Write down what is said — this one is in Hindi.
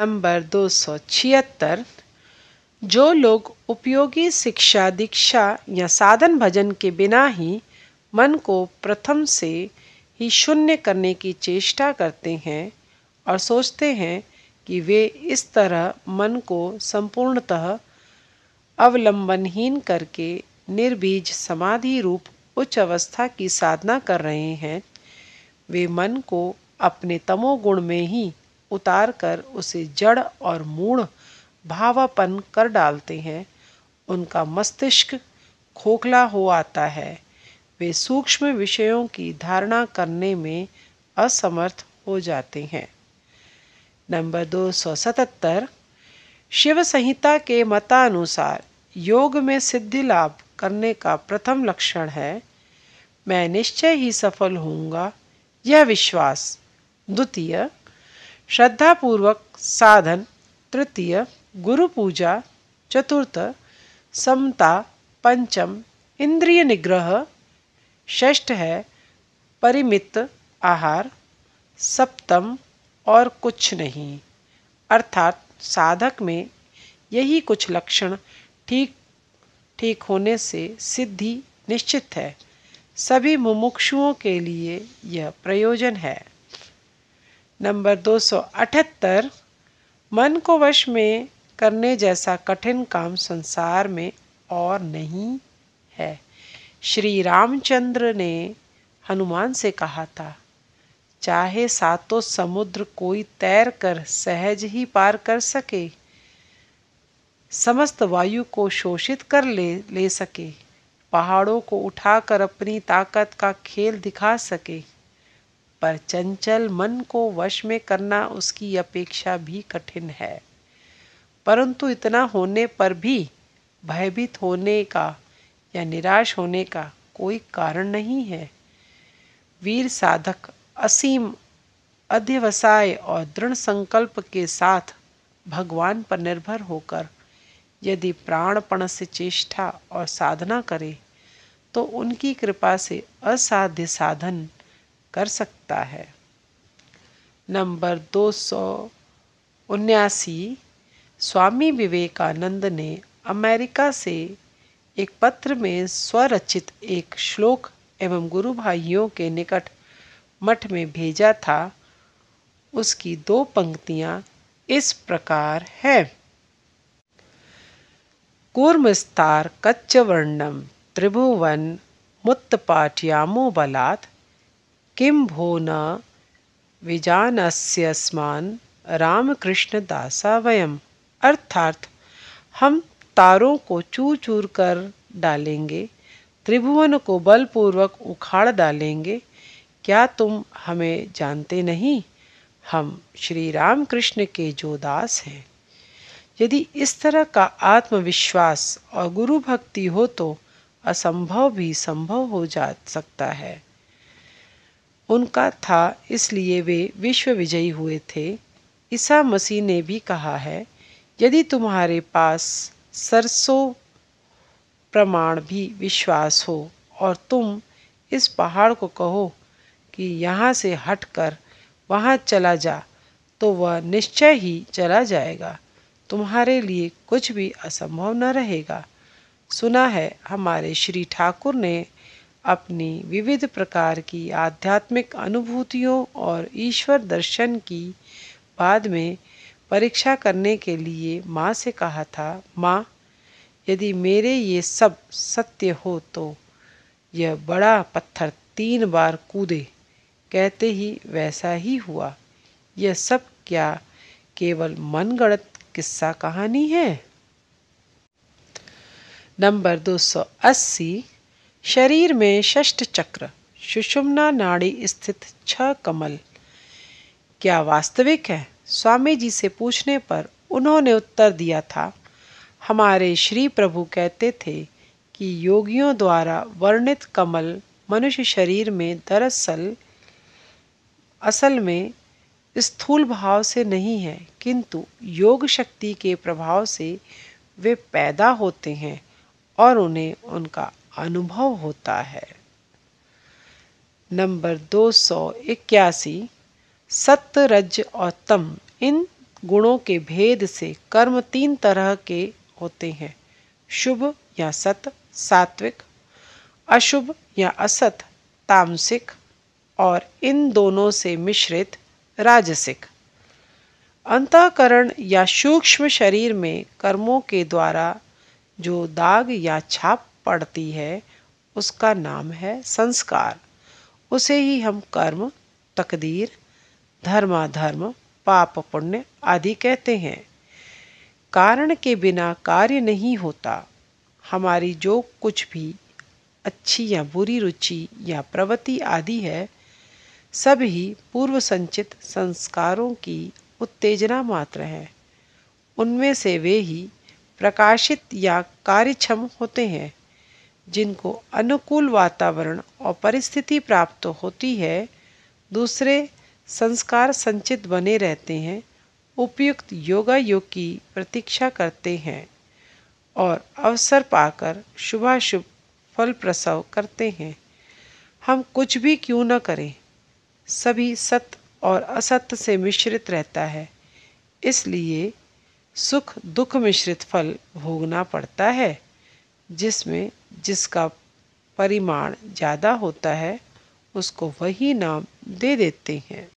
नंबर दो सौ छिहत्तर जो लोग उपयोगी शिक्षा दीक्षा या साधन भजन के बिना ही मन को प्रथम से ही शून्य करने की चेष्टा करते हैं और सोचते हैं कि वे इस तरह मन को संपूर्णतः अवलंबनहीन करके निर्बीज समाधि रूप उच्च अवस्था की साधना कर रहे हैं वे मन को अपने तमोगुण में ही उतार कर उसे जड़ और मूढ़ भावापन कर डालते हैं उनका मस्तिष्क खोखला हो आता है वे सूक्ष्म विषयों की धारणा करने में असमर्थ हो जाते हैं नंबर दो सौ सतहत्तर शिव संहिता के मतानुसार योग में सिद्धि लाभ करने का प्रथम लक्षण है मैं निश्चय ही सफल होऊंगा यह विश्वास द्वितीय श्रद्धापूर्वक साधन तृतीय गुरु पूजा चतुर्थ समता पंचम इंद्रिय निग्रह षष्ठ है परिमित आहार सप्तम और कुछ नहीं अर्थात साधक में यही कुछ लक्षण ठीक ठीक होने से सिद्धि निश्चित है सभी मुमुक्षुओं के लिए यह प्रयोजन है नंबर 278 मन को वश में करने जैसा कठिन काम संसार में और नहीं है श्री रामचंद्र ने हनुमान से कहा था चाहे सातों समुद्र कोई तैर कर सहज ही पार कर सके समस्त वायु को शोषित कर ले ले सके पहाड़ों को उठाकर अपनी ताकत का खेल दिखा सके पर चंचल मन को वश में करना उसकी अपेक्षा भी कठिन है परंतु इतना होने पर भी भयभीत होने का या निराश होने का कोई कारण नहीं है वीर साधक असीम अध्यवसाय और दृढ़ संकल्प के साथ भगवान पर निर्भर होकर यदि प्राणपण से चेष्टा और साधना करे तो उनकी कृपा से असाध्य साधन कर सकता है नंबर दो सौ उन्यासी स्वामी विवेकानंद ने अमेरिका से एक पत्र में स्वरचित एक श्लोक एवं गुरु भाइयों के निकट मठ में भेजा था उसकी दो पंक्तियां इस प्रकार है कूर्मस्तार कच्चवर्णम त्रिभुवन मुत्तपाठ्यामो बलात् किं भो न विजानस्यस्मान् रामकृष्णदासा वयम अर्थात हम तारों को चूर चूर कर डालेंगे त्रिभुवन को बलपूर्वक उखाड़ डालेंगे क्या तुम हमें जानते नहीं हम श्री राम कृष्ण के जो दास हैं यदि इस तरह का आत्मविश्वास और गुरु भक्ति हो तो असंभव भी संभव हो जा सकता है उनका था इसलिए वे विश्व विजयी हुए थे ईसा मसीह ने भी कहा है यदि तुम्हारे पास सरसों प्रमाण भी विश्वास हो और तुम इस पहाड़ को कहो कि यहाँ से हटकर वहाँ चला जा तो वह निश्चय ही चला जाएगा तुम्हारे लिए कुछ भी असंभव न रहेगा सुना है हमारे श्री ठाकुर ने अपनी विविध प्रकार की आध्यात्मिक अनुभूतियों और ईश्वर दर्शन की बाद में परीक्षा करने के लिए माँ से कहा था माँ यदि मेरे ये सब सत्य हो तो यह बड़ा पत्थर तीन बार कूदे कहते ही वैसा ही हुआ यह सब क्या केवल मनगढ़ंत किस्सा कहानी है नंबर 280 शरीर में षष्ट चक्र सुषुम्ना नाड़ी स्थित छह कमल क्या वास्तविक है स्वामी जी से पूछने पर उन्होंने उत्तर दिया था हमारे श्री प्रभु कहते थे कि योगियों द्वारा वर्णित कमल मनुष्य शरीर में दरअसल असल में स्थूल भाव से नहीं है किंतु योग शक्ति के प्रभाव से वे पैदा होते हैं और उन्हें उनका अनुभव होता है नंबर दो सौ इक्यासी रज और तम इन गुणों के भेद से कर्म तीन तरह के होते हैं शुभ या सत सात्विक अशुभ या असत तामसिक और इन दोनों से मिश्रित राजसिक अंतःकरण या सूक्ष्म शरीर में कर्मों के द्वारा जो दाग या छाप पड़ती है उसका नाम है संस्कार उसे ही हम कर्म तकदीर धर्माधर्म पाप पुण्य आदि कहते हैं कारण के बिना कार्य नहीं होता हमारी जो कुछ भी अच्छी या बुरी रुचि या प्रवृत्ति आदि है सब ही पूर्व संचित संस्कारों की उत्तेजना मात्र है उनमें से वे ही प्रकाशित या कार्यक्षम होते हैं जिनको अनुकूल वातावरण और परिस्थिति प्राप्त होती है दूसरे संस्कार संचित बने रहते हैं उपयुक्त योगा योग की प्रतीक्षा करते हैं और अवसर पाकर शुभाशुभ फल प्रसव करते हैं हम कुछ भी क्यों न करें सभी सत्य और असत्य से मिश्रित रहता है इसलिए सुख दुख मिश्रित फल भोगना पड़ता है जिसमें जिसका परिमाण ज़्यादा होता है उसको वही नाम दे देते हैं